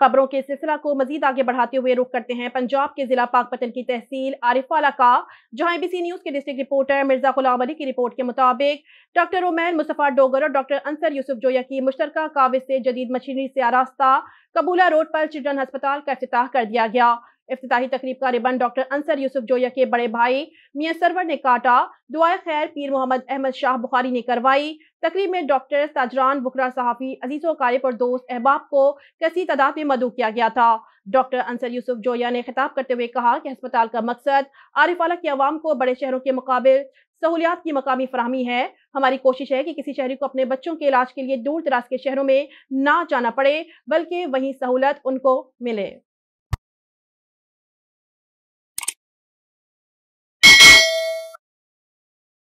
खबरों के सिलसिला को मजीद आगे बढ़ाते हुए रुख करते हैं पंजाब के जिला पाकपतन की तहसील आरिफाला का जहां एबीसी न्यूज के डिस्ट्रिक्ट रिपोर्टर मिर्जा गुलाम अली की रिपोर्ट के मुताबिक डॉक्टर रोमैन मुस्तफ़ा डोगर और डॉक्टर अंसर यूसुफ जोया की मुश्तर काविज से जदीद मशीनरी से आरास्ता कबूला रोड पर चिल्ड्रन अस्पताल का अफ्ताह कर दिया गया अफ्ताही तकरीब का रिबन डॉक्टर अंसर यूसुफ जोया के बड़े भाई मियाँ सरवर ने काटा दुआ खैर पीर मोहम्मद अहमद शाह बुखारी ने करवाई तकरीब में डॉक्टर ताजरान बुखरा सहाफ़ी अजीज़ वकारिब और दोस्त अहबाब को कसी तादाद में मदू किया गया था डॉक्टर अंसर यूसुफ जोया ने खिताब करते हुए कहा कि अस्पताल का मकसद आरिफ आला की आवाम को बड़े शहरों के मुकाबले सहूलियात की मकामी फरहमी है हमारी कोशिश है कि किसी शहरी को अपने बच्चों के इलाज के लिए दूर दराज के शहरों में ना जाना पड़े बल्कि वही सहूलत उनको मिले